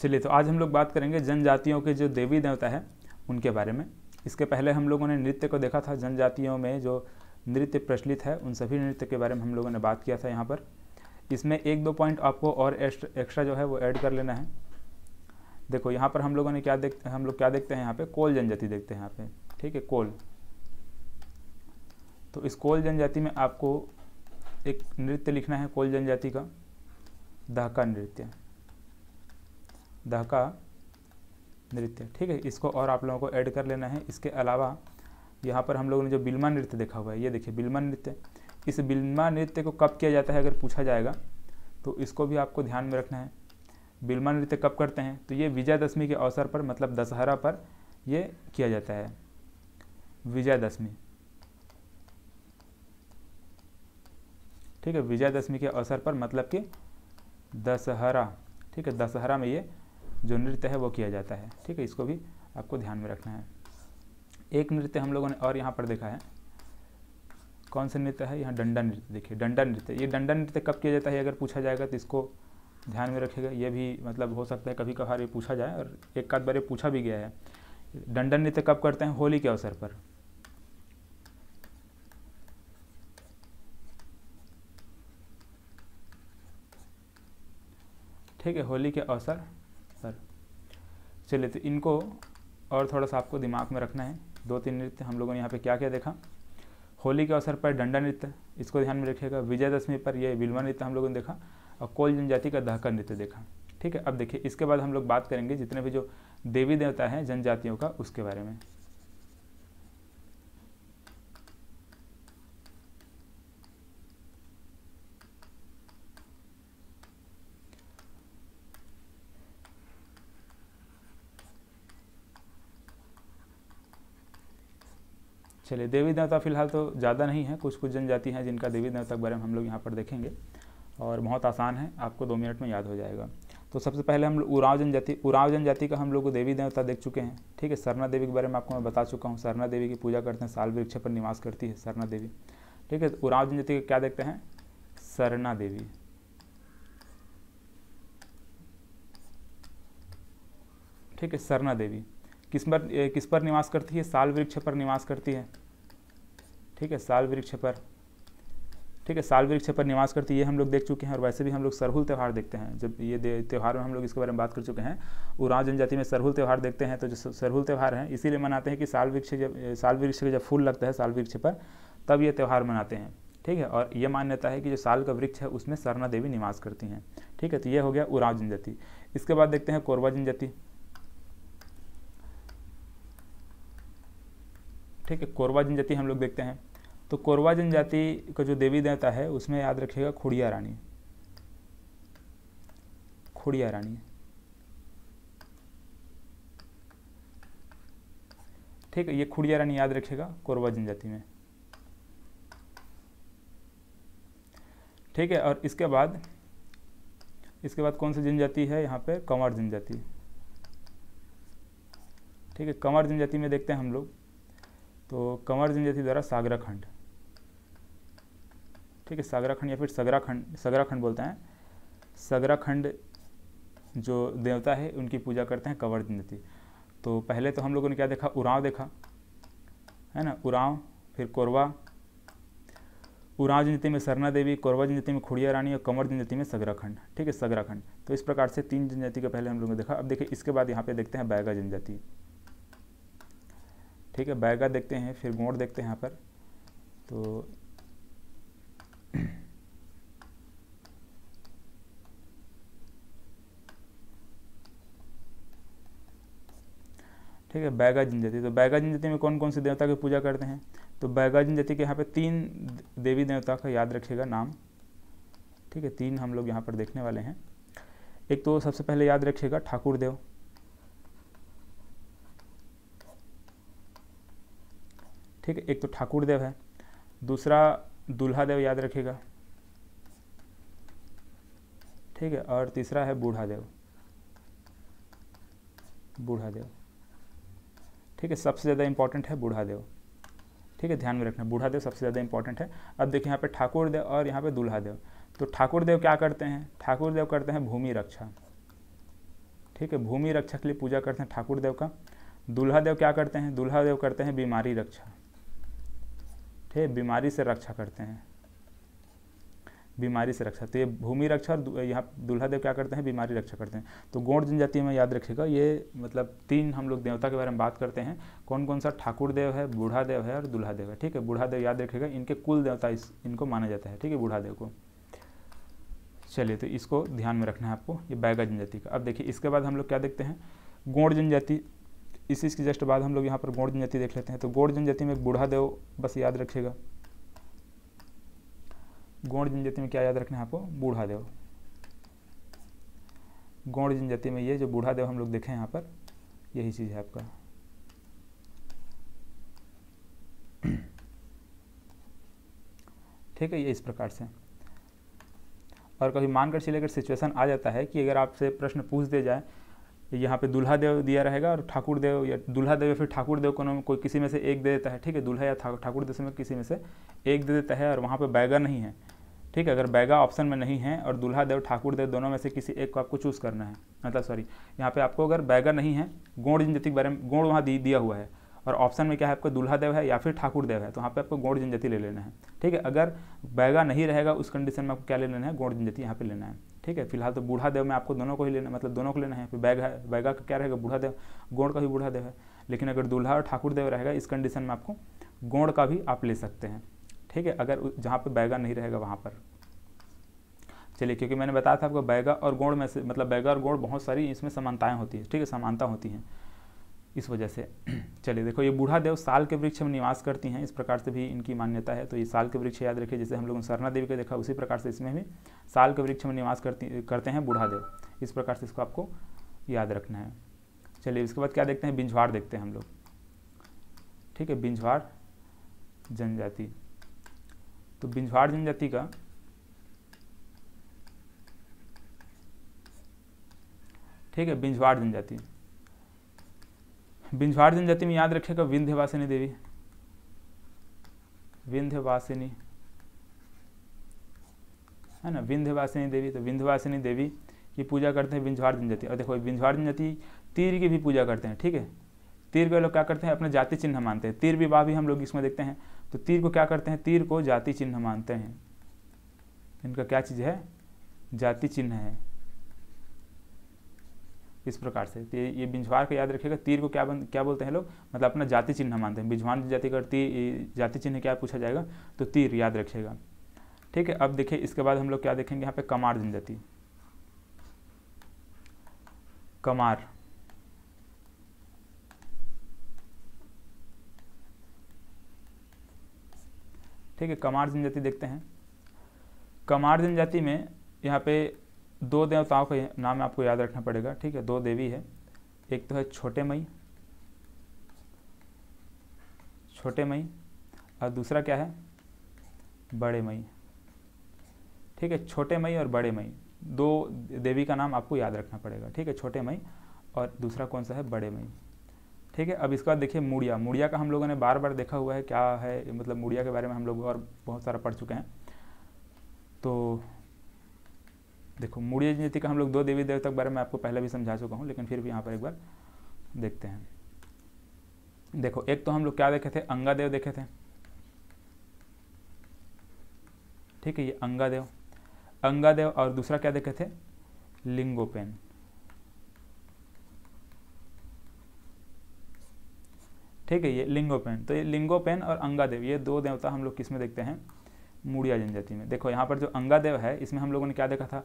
चलिए तो आज हम लोग बात करेंगे जनजातियों के जो देवी देवता है उनके बारे में इसके पहले हम लोगों ने नृत्य को देखा था जनजातियों में जो नृत्य प्रचलित है उन सभी नृत्य के बारे में हम लोगों ने बात किया था यहाँ पर इसमें एक दो पॉइंट आपको और एक्स्ट्रा जो है वो ऐड कर लेना है देखो यहाँ पर हम लोगों ने क्या देखते हम लोग क्या देखते हैं यहाँ पे कोल जनजाति देखते हैं यहाँ पे ठीक है कोल तो इस कोल जनजाति में आपको एक नृत्य लिखना है कोल जनजाति का दहका नृत्य दहका नृत्य ठीक है इसको और आप लोगों को ऐड कर लेना है इसके अलावा यहाँ पर हम लोगों ने जो बिल्मा नृत्य देखा हुआ है ये देखिए बिल्मा नृत्य इस बिल्मा नृत्य को कब किया जाता है अगर पूछा जाएगा तो इसको भी आपको ध्यान में रखना है बिल्मा नृत्य कब करते हैं तो ये विजयादशमी के अवसर पर मतलब दशहरा पर ये किया जाता है विजयादशमी ठीक है विजयादशमी के अवसर पर मतलब कि दशहरा ठीक है दशहरा में ये जो नृत्य है वो किया जाता है ठीक है इसको भी आपको ध्यान में रखना है एक नृत्य हम लोगों ने और यहाँ पर देखा है कौन सा नृत्य है यहाँ डंडा नृत्य देखिए डंडा नृत्य ये डंडा नृत्य कब किया जाता है अगर पूछा जाएगा तो इसको ध्यान में रखेगा ये भी मतलब हो सकता है कभी कभार ये पूछा जाए और एक आध बार ये पूछा भी गया है डंडा नृत्य कब करते हैं होली के अवसर पर ठीक है होली के अवसर चलिए तो इनको और थोड़ा सा आपको दिमाग में रखना है दो तीन नृत्य हम लोगों ने यहाँ पे क्या क्या देखा होली के अवसर पर डंडा नृत्य इसको ध्यान में रखिएगा विजयदशमी पर यह बिलवा नृत्य हम लोगों ने देखा और कोल जनजाति का दहकर नृत्य देखा ठीक है अब देखिए इसके बाद हम लोग बात करेंगे जितने भी जो देवी देवता हैं जनजातियों का उसके बारे में चलिए देवी देवता फिलहाल तो ज़्यादा नहीं है कुछ कुछ जनजाति हैं जिनका देवी देवता के बारे में हम लोग यहाँ पर देखेंगे और बहुत आसान है आपको दो मिनट में याद हो जाएगा तो सबसे पहले हम लोग उराव जनजाति उराव जनजाति का हम लोग देवी देवता देख चुके हैं ठीक है सरना देवी के बारे में आपको मैं बता चुका हूँ सरना देवी की पूजा करते हैं साल वृक्ष पर निवास करती है सरना देवी ठीक है तो उराव जनजाति का क्या देखते हैं सरना देवी ठीक है सरना देवी किस पर किस पर निवास करती है साल वृक्ष पर निवास करती है ठीक है साल वृक्ष पर ठीक है साल वृक्ष पर निवास करती ये हम लोग देख चुके हैं और वैसे भी हम लोग सरहुल त्यौहार देखते हैं जब ये त्यौहार में हम लोग इसके बारे में बात कर चुके हैं उरांव जनजाति में सरहुल त्यौहार देखते हैं तो जो सरहुल त्यौहार है इसीलिए मनाते हैं कि साल वृक्ष जब साल वृक्ष का जब फूल लगता है साल वृक्ष पर तब ये त्यौहार मनाते हैं ठीक है और ये मान्यता है कि जो साल का वृक्ष है उसमें सरना देवी निवास करती हैं ठीक है तो ये हो गया उराव जनजाति इसके बाद देखते हैं कोरबा जनजाति ठीक है कोरबा जनजाति हम लोग देखते हैं तो कोरवा जनजाति का जो देवी देवता है उसमें याद रखिएगा खुड़िया रानी खुड़िया रानी ठीक है ये खुड़िया रानी याद रखिएगा कोरवा जनजाति में ठीक है और इसके बाद इसके बाद कौन सी जनजाति है यहाँ पे कंवर जनजाति ठीक है कंवर जनजाति में देखते हैं हम लोग तो कंवर जनजाति द्वारा सागरा खंड ठीक है सागराखंड या फिर सगराखंड सगराखंड बोलते हैं सगराखंड जो देवता है उनकी पूजा करते हैं कंवर्धन देती तो पहले तो हम लोगों ने क्या देखा उराव देखा है ना उराव फिर कोरवा उराव जनजाति में सरना देवी कोरवा जनजाति में खुड़िया रानी और कंवर जनजाति में सगराखंड ठीक है सगराखंड तो इस प्रकार से तीन जनजाति का पहले हम लोगों ने देखा अब देखिए इसके बाद यहाँ पे देखते हैं बैगा जनजाति ठीक है बैगा देखते हैं फिर गोड़ देखते हैं यहाँ पर तो ठीक है बैगाजिन जाति तो बैगाजिन जाति में कौन कौन से देवता की पूजा करते हैं तो बैगाजिन जाति के यहाँ पे तीन देवी देवता का याद रखिएगा नाम ठीक है तीन हम लोग यहाँ पर देखने वाले हैं एक तो सबसे पहले याद रखिएगा ठाकुर देव ठीक है एक तो ठाकुर देव है दूसरा दूल्हा देव याद रखेगा ठीक है और तीसरा है बूढ़ा देव बूढ़ा देव ठीक है सबसे ज़्यादा इंपॉर्टेंट है बूढ़ा देव ठीक है ध्यान में रखना बूढ़ा देव सबसे ज़्यादा इंपॉर्टेंट है अब देखिए यहाँ पे ठाकुर देव और यहाँ पे दूल्हा देव तो ठाकुर देव क्या करते हैं ठाकुर देव करते हैं भूमि रक्षा ठीक है भूमि रक्षा के लिए पूजा करते हैं ठाकुर देव का दूल्हा देव क्या करते हैं दूल्हा देव करते हैं बीमारी रक्षा ठीक है बीमारी से रक्षा करते हैं बीमारी से रक्षा तो ये भूमि रक्षा और यहाँ दुल्हा देव क्या करते हैं बीमारी रक्षा करते हैं तो गौड़ जनजाति में याद रखिएगा ये मतलब तीन हम लोग देवता के बारे में बात करते हैं कौन कौन सा ठाकुर देव है बूढ़ा देव है और दुल्हा देव है ठीक है बूढ़ा देव याद रखिएगा इनके कुल देवता इस इनको माना जाता है ठीक है बूढ़ा देव को चलिए तो इसको ध्यान में रखना है आपको ये बैगा जनजाति का अब देखिए इसके बाद हम लोग क्या देखते हैं गौड़ जनजाति इस चीज़ के जस्ट बाद हम लोग यहाँ पर गौड़ जनजाति देख लेते हैं तो गौड़ जनजाति में बूढ़ा देव बस याद रखिएगा गौड़ जनजाति में क्या याद रखना है आपको बूढ़ा देव गौड़ जनजाति में ये जो बूढ़ा देव हम लोग देखें यहाँ पर यही चीज़ है आपका ठीक है ये इस प्रकार से और कभी मानकर चले अगर सिचुएशन आ जाता है कि अगर आपसे प्रश्न पूछ दिया जाए यहाँ पे दुल्हा देव दिया रहेगा और ठाकुर देव या दुल्हा देव या फिर ठाकुर देव को नाम कोई किसी में से एक दे देता है ठीक है दुल्हा या ठाकुर देव में किसी में से एक दे देता है और वहाँ पर बैगा नहीं है ठीक है अगर बैगा ऑप्शन में नहीं है और दुल्हा देव ठाकुर देव दोनों में से किसी एक को आपको चूज़ करना है मतलब सॉरी यहाँ पर आपको अगर बैगा नहीं है गोड़ जनजाति के बारे में गोड़ वहाँ दिया हुआ है और ऑप्शन में क्या है आपका दूल्हा देव है या फिर ठाकुर देव है तो वहाँ पे आपको गौड़ जनजाति ले लेना है ठीक है अगर बैगा नहीं रहेगा उस कंडीशन में आपको क्या ले लेना है गौड़ जनजाति यहाँ पे लेना है ठीक है फिलहाल तो बूढ़ा देव में आपको दोनों को ही लेना मतलब दोनों को लेना है फिर बैगा है बैगा का क्या रहेगा बूढ़ा देव गौड़ का भी बूढ़ा देव है लेकिन अगर दूल्हा और ठाकुर देव रहेगा इस कंडीशन में आपको गौड़ का भी आप ले सकते हैं ठीक है अगर जहाँ पर बैगा नहीं रहेगा वहाँ पर चलिए क्योंकि मैंने बताया था आपको बैगा और गौड़ में से मतलब बैगा और गौड़ बहुत सारी इसमें समानताएँ होती है ठीक है समानता होती हैं इस वजह से चलिए देखो ये बूढ़ा देव साल के वृक्ष में निवास करती हैं इस प्रकार से भी इनकी मान्यता है तो ये साल के वृक्ष याद रखिए जैसे हम लोगों ने सरना देवी का देखा उसी प्रकार से इसमें भी साल के वृक्ष में निवास करती करते हैं बूढ़ा देव इस प्रकार से इसको आपको याद रखना है चलिए इसके बाद क्या देखते हैं बिंझवाड़ देखते हैं हम लोग ठीक है बिंझवाड़ जनजाति तो बिंझवाड़ जनजाति का ठीक है बिंझवाड़ जनजाति बिंझवाड़ जनजाति में याद रखेगा विंध्यवासिनी देवी विंध्यवासिनी है ना विंध्यवासिनी देवी तो विंध्यवासिनी देवी की पूजा करते हैं बिंझवाड़ जनजाति और देखो बिंझवाड़ जनजाति तीर की भी पूजा करते हैं ठीक है तीर के लोग क्या करते हैं अपने जाति चिन्ह मानते हैं तीर विवाह भी हम लोग इसमें देखते हैं तो तीर को क्या करते हैं तीर को जाति चिन्ह मानते हैं इनका क्या चीज़ है जाति चिन्ह है इस प्रकार से तो ये बिंझवार को याद रखिएगा तीर को क्या बन क्या बोलते हैं लोग मतलब अपना जाति चिन्ह मानते हैं बिंझवान जाति का तीर जाति चिन्ह क्या पूछा जाएगा तो तीर याद रखिएगा ठीक है अब देखिए इसके बाद हम लोग क्या देखेंगे यहाँ पे कमार जनजाति कमार ठीक है कमार जनजाति देखते हैं कमार जनजाति में यहाँ पे दो देवताओं तो का नाम आपको याद रखना पड़ेगा ठीक है दो देवी है एक तो है छोटे मई छोटे मई और दूसरा क्या है बड़े मई ठीक है छोटे मई और बड़े मई दो देवी का नाम आपको याद रखना पड़ेगा ठीक है छोटे मई और दूसरा कौन सा है बड़े मई ठीक है अब इसके बाद देखिए मुड़िया मुड़िया का हम लोगों ने बार बार देखा हुआ है क्या है मतलब मुड़िया के बारे में हम लोग और बहुत सारा पढ़ चुके हैं तो देखो मूड़ी नीति का हम लोग दो देवी देवता के बारे में आपको पहले भी समझा चुका हूँ लेकिन फिर भी यहाँ पर एक बार देखते हैं देखो एक तो हम लोग क्या देखे थे अंगा देव देखे थे ठीक है ये अंगा देव अंगा देव और दूसरा क्या देखे थे लिंगोपेन ठीक है ये लिंगोपेन तो ये लिंगोपेन और अंगादेव ये दो देवता हम लोग किसमें देखते हैं मूड़िया जनजाति में देखो यहाँ पर जो अंगादेव है इसमें हम लोगों ने क्या देखा था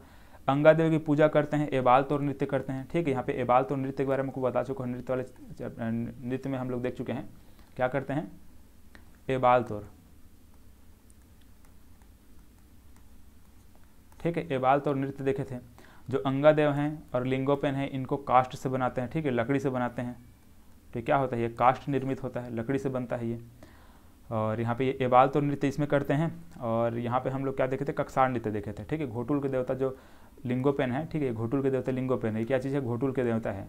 देव की पूजा करते हैं एबाल तोर नृत्य करते हैं ठीक है यहाँ पे एबाल तोर नृत्य के बारे में बता चुका हूँ नृत्य वाले नृत्य में हम लोग देख चुके हैं क्या करते हैं एबाल तोर ठीक है एबाल तोर नृत्य देखे थे जो अंगा देव हैं और लिंगोपेन हैं इनको कास्ट से बनाते हैं ठीक है लकड़ी से बनाते हैं तो क्या होता है ये कास्ट निर्मित होता है लकड़ी से बनता है ये और यहाँ पे ये एबाल तो नृत्य इसमें करते हैं और यहाँ पे हम लोग क्या देखे थे कक्सार नृत्य देखे थे ठीक है घोटुल के देवता जो लिंगोपेन है ठीक है घोटुल के देवता लिंगोपेन है क्या चीज़ है घोटुल के देवता है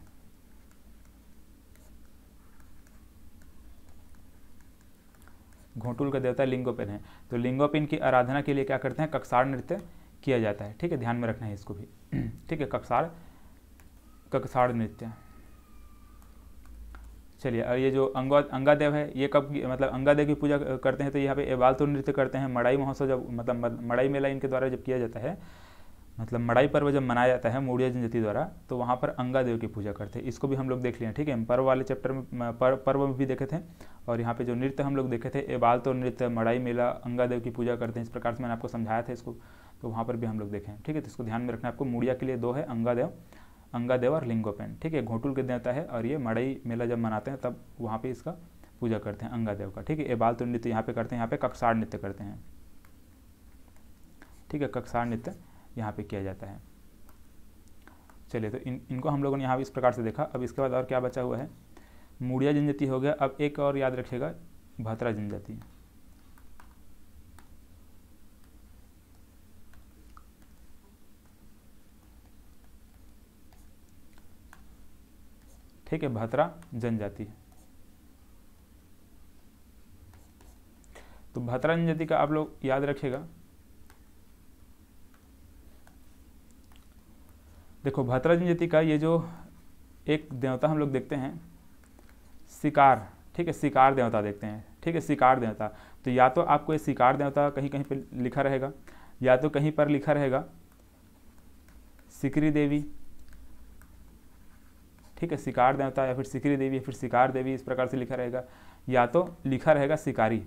घोटुल का देवता लिंगोपेन है तो लिंगोपेन की आराधना के लिए क्या करते हैं कक्षार नृत्य किया जाता है ठीक है ध्यान में रखना है इसको भी ठीक है कक्षार कक्षार नृत्य चलिए और ये जो अंगा अंगादेव है ये कब मतलब अंगादेव की पूजा करते हैं तो यहाँ पे एबाल तो नृत्य करते हैं मड़ाई महोत्सव जब मतलब मड़ाई मेला इनके द्वारा जब किया जाता है मतलब मड़ाई पर्व जब मनाया जाता है मूड़िया जनजाति द्वारा तो वहाँ पर अंगा देव की पूजा करते हैं इसको भी हम लोग देख लिए ठीक है पर्व वाले चैप्टर में पर्व में भी देखे थे और यहाँ पे जो नृत्य हम लोग देखे थे बाल तो नृत्य मड़ाई मेला अंगा देव की पूजा करते हैं इस प्रकार से मैंने आपको समझाया था इसको तो वहाँ पर भी हम लोग देखें ठीक है तो इसको ध्यान में रखना आपको मूड़िया के लिए दो है अंगा देव अंगा देव और लिंगोपेन ठीक है घोटुल के देवता है और ये मड़ई मेला जब मनाते हैं तब वहाँ पर इसका पूजा करते हैं अंगा देव का ठीक है बाल तो नृत्य यहाँ पर करते हैं यहाँ पे कक्षार नृत्य करते हैं ठीक है कक्षार नृत्य यहाँ पे किया जाता है चलिए तो इन इनको हम लोगों ने यहाँ इस प्रकार से देखा अब इसके बाद और क्या बचा हुआ है मुड़िया जनजाति हो गया अब एक और याद रखिएगा भतरा जनजाति ठीक है भतरा जनजाति तो भतरा जनजाति का आप लोग याद रखिएगा देखो भद्रा जति का ये जो एक देवता हम लोग देखते हैं शिकार ठीक है शिकार देवता देखते हैं ठीक है शिकार देवता तो या तो आपको ये शिकार देवता कहीं कहीं पर लिखा रहेगा या तो कहीं पर लिखा रहेगा सिकरी देवी ठीक है शिकार देवता या फिर सिकरी देवी या फिर शिकार देवी इस प्रकार से लिखा रहेगा या तो लिखा रहेगा शिकारी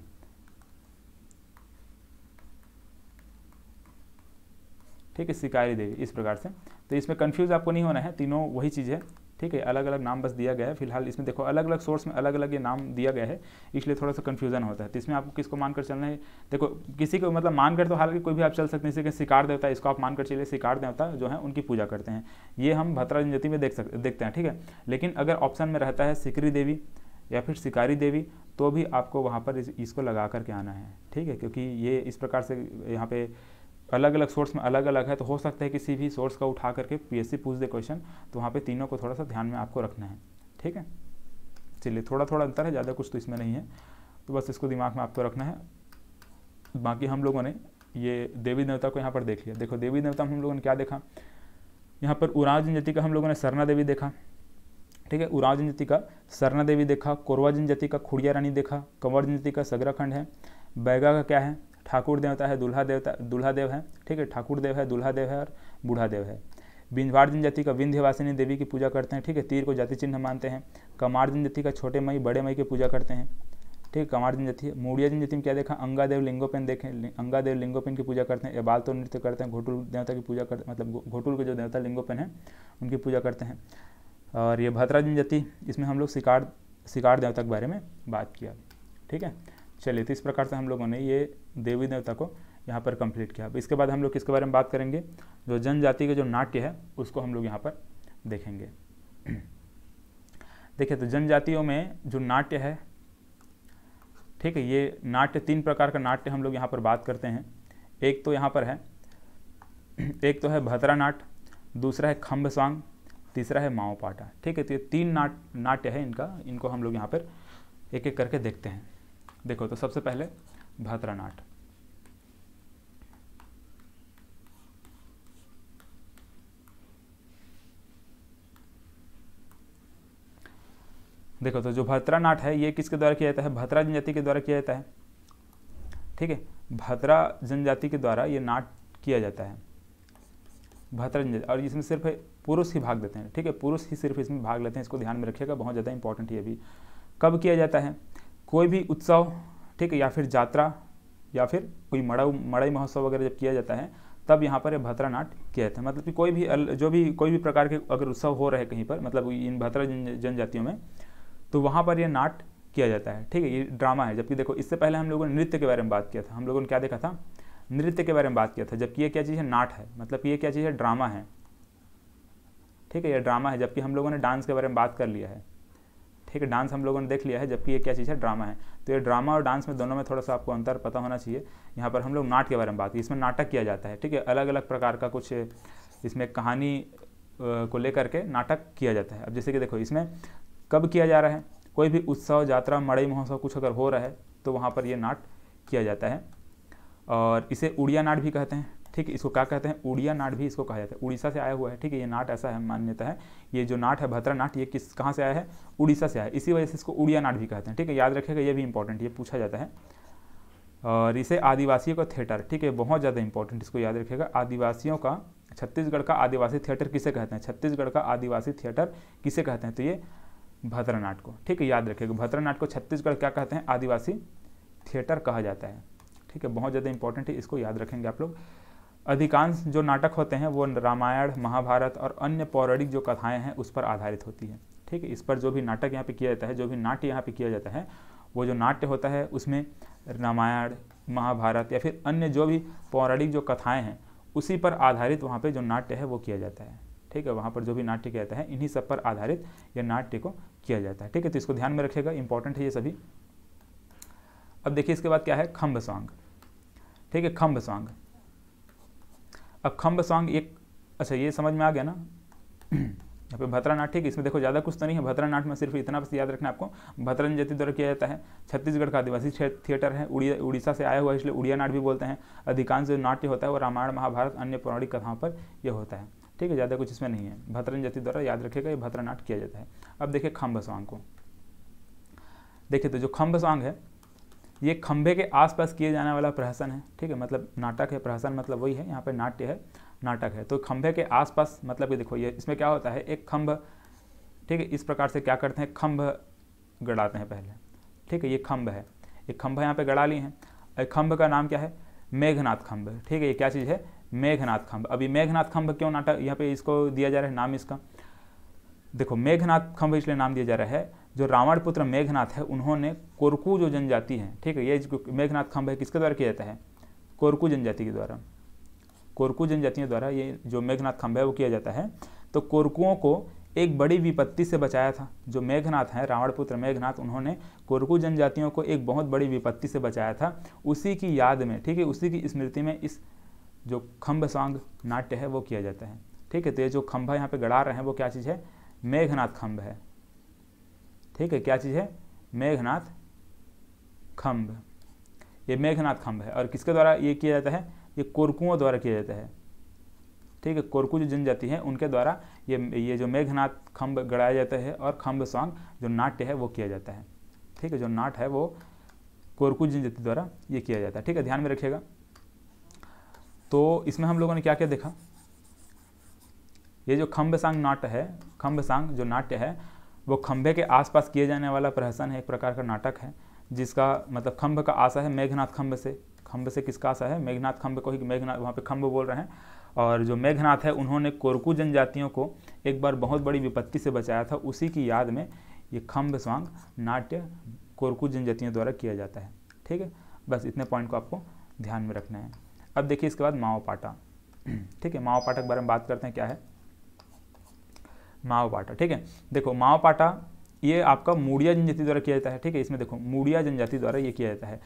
ठीक है शिकारी देवी इस प्रकार से तो इसमें कन्फ्यूज़ आपको नहीं होना है तीनों वही चीज़ है ठीक है अलग अलग नाम बस दिया गया है फिलहाल इसमें देखो अलग अलग सोर्स में अलग अलग ये नाम दिया गया है इसलिए थोड़ा सा कन्फ्यूजन होता है तो इसमें आपको किसको मानकर चलना है देखो किसी को मतलब मानकर तो हालांकि कोई भी आप चल सकते हैं जैसे शिकार देवता इसको आप मानकर चलिए शिकार देवता जो है उनकी पूजा करते हैं ये हम भतरा जनजाति में देख सकते देखते हैं ठीक है लेकिन अगर ऑप्शन में रहता है सिकरी देवी या फिर शिकारी देवी तो भी आपको वहाँ पर इसको लगा करके आना है ठीक है क्योंकि ये इस प्रकार से यहाँ पे अलग अलग सोर्स में अलग अलग है तो हो सकता है किसी भी सोर्स का उठा करके पीएससी पूछ दे क्वेश्चन तो वहाँ पे तीनों को थोड़ा सा ध्यान में आपको रखना है ठीक है चलिए थोड़ा थोड़ा अंतर है ज़्यादा कुछ तो इसमें नहीं है तो बस इसको दिमाग में आपको रखना है बाकी हम लोगों ने ये देवी देवता को यहाँ पर देख लिया देखो देवी देवता हम लोगों ने क्या देखा यहाँ पर उराव जनजाति का हम लोगों ने सरना देवी देखा ठीक है उराव जनजाति का सरना देवी देखा कोरवा जनजाति का खुड़िया रानी देखा कंवर जनजाति का सगरा खंड है बैगा का क्या है ठाकुर देवता है दुल्हा देवता दुल्हा देव है ठीक है ठाकुर देव है दुल्हा देव है और बूढ़ा देव है विंध्यवार्जन जाति का विंध्यवासिनी देवी की पूजा करते हैं ठीक है तीर को जाति चिन्ह मानते हैं कमार्जन जाति का छोटे मई बड़े मई की पूजा करते हैं ठीक है कमार्जन जाति मूड़ियाजन जाति में क्या देखा अंगादेव लिंगोपेन देखें अंगादेव लिंगोपेन की पूजा करते हैं एबाल तो नृत्य करते हैं घोटुल देवता की पूजा करते मतलब घोटुल के जो देवता लिंगोपेन है उनकी पूजा करते हैं और ये भद्राजन जाति इसमें हम लोग शिकार शिकार देवता के बारे में बात किया ठीक है चलिए तो इस प्रकार से हम लोगों ने ये देवी देवता को यहाँ पर कंप्लीट किया अब इसके बाद हम लोग किसके बारे में बात करेंगे जो जनजाति के जो नाट्य है उसको हम लोग यहाँ पर देखेंगे देखिए तो जनजातियों में जो नाट्य है ठीक है ये नाट्य तीन प्रकार का नाट्य हम लोग यहाँ पर बात करते हैं एक तो यहाँ पर है एक तो है भद्रा नाट दूसरा है खम्भ स्वांग तीसरा है माओपाटा ठीक है तो ये तीन नाट नाट्य है इनका इनको हम लोग यहाँ पर एक एक करके देखते हैं देखो तो सबसे पहले भरतनाट देखो तो जो भद्रा नाट है ये किसके द्वारा किया जाता है भद्रा जनजाति के द्वारा किया जाता है ठीक है भद्रा जनजाति के द्वारा ये नाट किया जाता है भद्रा जनजाति और इसमें सिर्फ पुरुष ही भाग लेते हैं ठीक है पुरुष ही सिर्फ इसमें भाग लेते हैं इसको ध्यान में रखिएगा बहुत ज़्यादा इंपॉर्टेंट ये भी कब किया जाता है कोई भी उत्सव ठीक है या फिर यात्रा या फिर कोई मड़ाऊ मड़ई महोत्सव वगैरह जब किया जाता है तब यहाँ पर भद्रा नाट किया जाता है मतलब कि कोई भी जो भी कोई भी प्रकार के अगर उत्सव हो रहे कहीं पर मतलब इन भद्रा जनजातियों में तो वहाँ पर यह नाट किया जाता है ठीक है ये ड्रामा है जबकि देखो इससे पहले हम लोगों ने नृत्य के बारे में बात किया था हम लोगों ने क्या देखा था नृत्य के बारे में बात किया था जबकि ये क्या चीज़ है नाट है मतलब ये क्या चीज़ है ड्रामा है ठीक है यह ड्रामा है जबकि हम लोगों ने डांस के बारे में बात कर लिया है ठीक है डांस हम लोगों ने देख लिया है जबकि ये क्या चीज़ है ड्रामा है तो ये ड्रामा और डांस में दोनों में थोड़ा सा आपको अंतर पता होना चाहिए यहाँ पर हम लोग नाट के बारे में बात की इसमें नाटक किया जाता है ठीक है अलग अलग प्रकार का कुछ इसमें कहानी को लेकर के नाटक किया जाता है अब जैसे कि देखो इसमें कब किया जा रहा है कोई भी उत्सव यात्रा मड़ई महोत्सव कुछ अगर हो रहा है तो वहाँ पर ये नाट किया जाता है और इसे उड़िया नाट भी कहते हैं ठीक है इसको क्या कहते हैं उड़िया नाट भी इसको कहा जाता है उड़ीसा से आया हुआ है ठीक है ये नाट ऐसा है मान्यता है ये जो नाट है भद्रा नाट ये किस कहाँ से आया है उड़ीसा से आया इसी वजह से इसको उड़िया नाट भी कहते हैं ठीक है याद रखेगा ये भी इंपॉर्टेंट ये पूछा जाता है और इसे आदिवासियों का थिएटर ठीक है बहुत ज़्यादा इंपॉर्टेंट इसको याद रखेगा आदिवासियों का छत्तीसगढ़ का आदिवासी थिएटर किसे कहते हैं छत्तीसगढ़ का आदिवासी थिएटर किसे कहते हैं तो ये भद्रनाट को ठीक है याद रखिएगा भद्रनाट को छत्तीसगढ़ क्या कहते हैं आदिवासी थिएटर कहा जाता है ठीक है बहुत ज़्यादा इंपॉर्टेंट है इसको याद रखेंगे आप लोग अधिकांश जो नाटक होते हैं वो रामायण महाभारत और अन्य पौराणिक जो कथाएं हैं उस पर आधारित होती हैं ठीक है इस पर जो भी नाटक यहाँ पे किया जाता है जो भी नाट्य यहाँ पे किया जाता है वो जो नाट्य होता है उसमें रामायण महाभारत या फिर अन्य जो भी पौराणिक जो कथाएँ हैं उसी पर आधारित वहाँ पर जो नाट्य है वो किया जाता है ठीक है वहाँ पर जो भी नाट्य किया जाता है इन्हीं सब पर आधारित यह नाट्य को किया जाता है ठीक है तो इसको ध्यान में रखिएगा इंपॉर्टेंट है ये सभी अब देखिए इसके बाद क्या है खम्भ सॉन्ग ठीक है खम्भ सॉन्ग अब खम्ब सॉन्ग एक अच्छा ये समझ में आ गया ना यहाँ पे नाट ठीक है इसमें देखो ज़्यादा कुछ तो नहीं है नाट में सिर्फ इतना बस याद रखना आपको भद्रन जाति द्वारा किया जाता है छत्तीसगढ़ का आदिवासी थिएटर है उड़िया उड़ीसा से आया हुआ है इसलिए उड़िया नाट भी बोलते हैं अधिकांश जो नाट्य होता है वो रामायण महाभारत अन्य पौराणिक कथाओं पर यह होता है ठीक है ज़्यादा कुछ इसमें नहीं है भद्रन जाति द्वारा याद रखेगा ये नाट किया जाता है अब देखिए खम्भ सॉन्ग को देखिए तो जो खम्भ सॉन्ग है ये खंभे के आसपास किए जाने वाला प्रहसन है ठीक है मतलब नाटक है प्रहसन मतलब वही है यहाँ पर नाट्य है नाटक है तो खंभे के आसपास मतलब कि देखो ये इसमें क्या होता है एक खंभ ठीक है इस प्रकार से क्या करते हैं खंभ गड़ाते हैं पहले ठीक है ये खंभ है ये खंभ यहाँ पे गड़ा लिए हैं खंभ का नाम क्या है मेघनाथ खंभ ठीक है ये क्या चीज़ है मेघनाथ खंभ अभी मेघनाथ खंभ क्यों नाटक यहाँ पे इसको दिया जा रहा है नाम इसका देखो मेघनाथ खंभ इसलिए नाम दिया जा रहा है जो रावण पुत्र मेघनाथ है उन्होंने कोरकू जो जनजाति है ठीक है ये मेघनाथ खम्भ है किसके द्वारा किया जाता है कोरकू जनजाति के द्वारा कोरकू जनजातियों द्वारा ये जो मेघनाथ खम्भ है वो किया जाता है तो कोरकुओं को एक बड़ी विपत्ति से बचाया था जो मेघनाथ हैं पुत्र मेघनाथ उन्होंने कोरकू जनजातियों को एक बहुत बड़ी विपत्ति से बचाया था उसी की याद में ठीक है उसी की स्मृति में इस जो खम्भ सांग नाट्य है वो किया जाता है ठीक है तो ये जो खम्भा यहाँ पे गड़ा रहे हैं वो क्या चीज़ है मेघनाथ खम्भ है ठीक है क्या चीज़ है मेघनाथ खम्भ ये मेघनाथ खम्भ है और किसके द्वारा ये किया जाता है ये कोरकुओं द्वारा किया जाता है ठीक है कोरकू जो जनजाति है उनके द्वारा ये ये जो मेघनाथ खम्भ गड़ाया जाता है और खम्भ सॉन्ग जो नाट्य है वो किया जाता है ठीक है जो नाट है वो कोरकू जनजाति द्वारा ये किया जाता है ठीक है ध्यान में रखिएगा तो इसमें हम लोगों ने क्या क्या देखा ये जो खम्भ सांग नाट्य है खम्भ सांग जो नाट्य है वो खंभे के आसपास किए जाने वाला प्रहसन है एक प्रकार का नाटक है जिसका मतलब खंभ का आशा है मेघनाथ खंभ से खंभ से किसका आशा है मेघनाथ खंभ को ही मेघनाथ वहाँ पे खंभ बोल रहे हैं और जो मेघनाथ है उन्होंने कोरकू जनजातियों को एक बार बहुत बड़ी विपत्ति से बचाया था उसी की याद में ये खम्भ स्वांग नाट्य कोरकू जनजातियों द्वारा किया जाता है ठीक है बस इतने पॉइंट को आपको ध्यान में रखना है अब देखिए इसके बाद माओपाटा ठीक है माओ पाटा के बारे में बात करते हैं क्या है माओपाटा ठीक है देखो माओपाटा ये आपका मूड़िया जनजाति द्वारा किया जाता है ठीक है इसमें देखो मूड़िया जनजाति द्वारा ये किया जाता है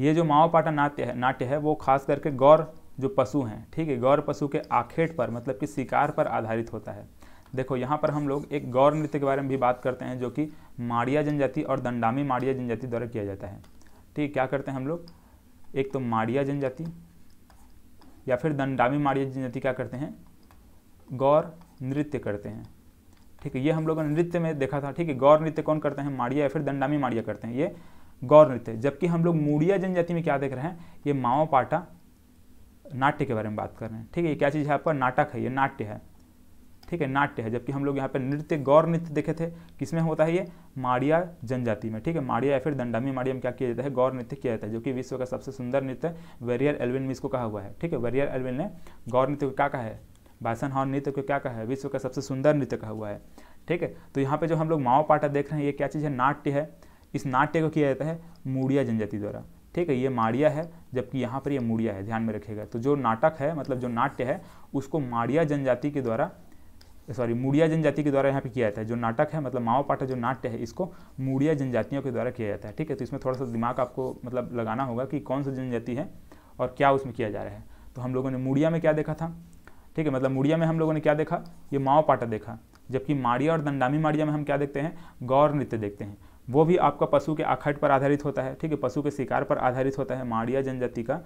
ये जो माओपाटा नाट्य है नाट्य है वो खास करके गौर जो पशु हैं ठीक है गौर पशु के आखेट पर मतलब कि शिकार पर आधारित होता है देखो यहाँ पर हम लोग एक गौर नृत्य के बारे में भी बात करते हैं जो कि माड़िया जनजाति और दंडामी माड़िया जनजाति द्वारा किया जाता है ठीक क्या करते हैं हम लोग एक तो माड़िया जनजाति या फिर दंडामी माड़िया जनजाति क्या करते हैं गौर नृत्य करते हैं ठीक है ये हम लोगों ने नृत्य में देखा था ठीक है गौर नृत्य कौन करते हैं माड़िया या फिर दंडामी माड़िया करते हैं ये गौर नृत्य जबकि हम लोग मूड़िया जनजाति में क्या देख रहे हैं ये माओ पाटा नाट्य के बारे में बात कर रहे हैं ठीक है ये क्या चीज़ है आपका नाटक है ये नाट्य है ठीक है नाट्य है जबकि हम लोग यहाँ पर नृत्य गौर नृत्य देखे थे किसमें होता है ये माड़िया जनजाति में ठीक है माड़िया या फिर दंडामी माड़िया में क्या किया जाता है गौर नृत्य किया जाता है जो कि विश्व का सबसे सुंदर नृत्य वेरियर एलविन में इसको कहा हुआ है ठीक है वेरियर एलविन ने गौर नृत्य को क्या कहा है बासन हॉर्न नृत्य को क्या कहा है विश्व का सबसे सुंदर नृत्य कहा हुआ है ठीक है तो यहाँ पे जो हम लोग माओ पाटा देख रहे हैं ये क्या चीज़ है नाट्य है इस नाट्य को किया जाता है मूड़िया जनजाति द्वारा ठीक है ये माड़िया है जबकि यहाँ पर ये मूड़िया है ध्यान में रखिएगा तो जो नाटक है मतलब जो नाट्य है उसको माड़िया जनजाति के द्वारा सॉरी मूड़िया जनजाति के द्वारा यहाँ पे किया जाता है जो नाटक है मतलब माओ पाटा जो नाट्य है इसको मूड़िया जनजातियों के द्वारा किया जाता है ठीक है तो इसमें थोड़ा सा दिमाग आपको मतलब लगाना होगा कि कौन सा जनजाति है और क्या उसमें किया जा रहा है तो हम लोगों ने मूड़िया में क्या देखा था ठीक है मतलब मुड़िया में हम लोगों ने क्या देखा ये माओ पाटा देखा जबकि माड़िया और दंडामी माड़िया में हम क्या देखते हैं गौर नृत्य देखते हैं वो भी आपका पशु के आखट पर आधारित होता है ठीक है पशु के शिकार पर आधारित होता है माड़िया जनजाति का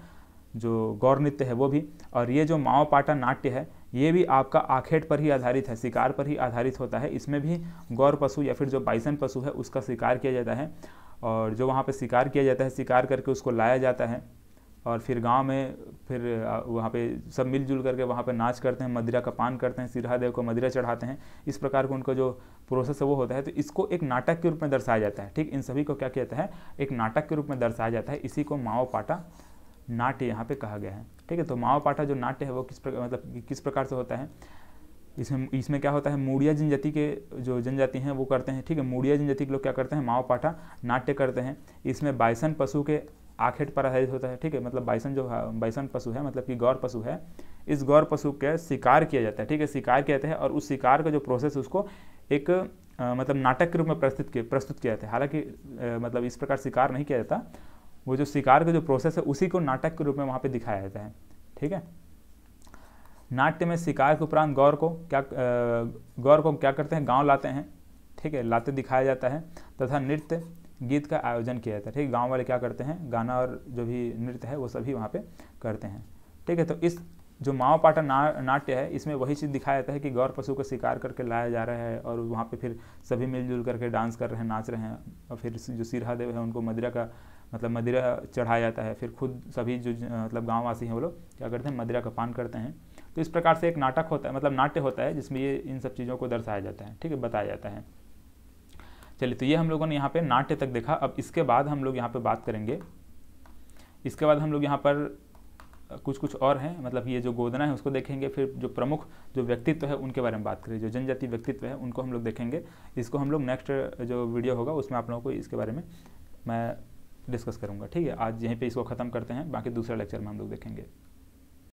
जो गौर नृत्य है वो भी और ये जो माओ पाटा नाट्य है ये भी आपका आखेट पर ही आधारित है शिकार पर ही आधारित होता है इसमें भी गौर पशु या फिर जो बाइसन पशु है उसका शिकार किया जाता है और जो वहाँ पर शिकार किया जाता है शिकार करके उसको लाया जाता है और फिर गांव में फिर वहाँ पे सब मिलजुल करके वहाँ पे नाच करते हैं मदिरा का पान करते हैं सिरहा देव को मदिरा चढ़ाते हैं इस प्रकार का उनका जो प्रोसेस है वो होता है तो इसको एक नाटक के रूप में दर्शाया जाता है ठीक इन सभी को क्या कहता है एक नाटक के रूप में दर्शाया जाता है इसी को माओ पाटा नाट्य यहाँ पर कहा गया है ठीक है तो माओ पाटा जो नाट्य है वो किस प्रकार मतलब किस प्रकार से होता है इसमें इसमें क्या होता है मूड़िया जनजाति के जो जनजाति हैं वो करते हैं ठीक है मूड़िया जनजाति के लोग क्या करते हैं माओ पाठा नाट्य करते हैं इसमें बाइसन पशु के आखेट पर आधारित होता है ठीक है मतलब बाइसन जो बाइसन पशु है मतलब कि गौर पशु है इस गौर पशु के शिकार किया जाता है ठीक है शिकार किया जाता है और उस शिकार का जो प्रोसेस उसको एक आ, मतलब नाटक के रूप में प्रस्तुत किया प्रस्तुत किया जाता है हालांकि मतलब इस प्रकार शिकार नहीं किया जाता वो जो शिकार का जो प्रोसेस है उसी को नाटक के रूप में वहाँ पर दिखाया जाता है ठीक है नाट्य में शिकार के उपरांत गौर को क्या गौर को क्या करते हैं गाँव लाते हैं ठीक है लाते दिखाया जाता है तथा नृत्य गीत का आयोजन किया जाता है ठीक गाँव वाले क्या करते हैं गाना और जो भी नृत्य है वो सभी वहाँ पर करते हैं ठीक है तो इस जो माओ पाटा ना नाट्य है इसमें वही चीज़ दिखाया जाता है कि गौर पशु को शिकार करके लाया जा रहा है और वहाँ पे फिर सभी मिलजुल करके डांस कर रहे हैं नाच रहे हैं और फिर जो सिरहा देव है उनको मदिरा का मतलब मदिरा चढ़ाया जाता है फिर खुद सभी जो मतलब गाँववासी हैं वो लोग क्या करते हैं मदिरा का पान करते हैं तो इस प्रकार से एक नाटक होता है मतलब नाट्य होता है जिसमें ये इन सब चीज़ों को दर्शाया जाता है ठीक है बताया जाता है चलिए तो ये हम लोगों ने यहाँ पे नाट्य तक देखा अब इसके बाद हम लोग यहाँ पे बात करेंगे इसके बाद हम लोग यहाँ पर कुछ कुछ और हैं मतलब ये जो गोदना है उसको देखेंगे फिर जो प्रमुख जो व्यक्तित्व है उनके बारे में बात करें जो जनजाति व्यक्तित्व है उनको हम लोग देखेंगे इसको हम लोग नेक्स्ट जो वीडियो होगा उसमें आप लोगों को इसके बारे में मैं डिस्कस करूँगा ठीक है आज यहीं पर इसको ख़त्म करते हैं बाकी दूसरे लेक्चर में हम लोग देखेंगे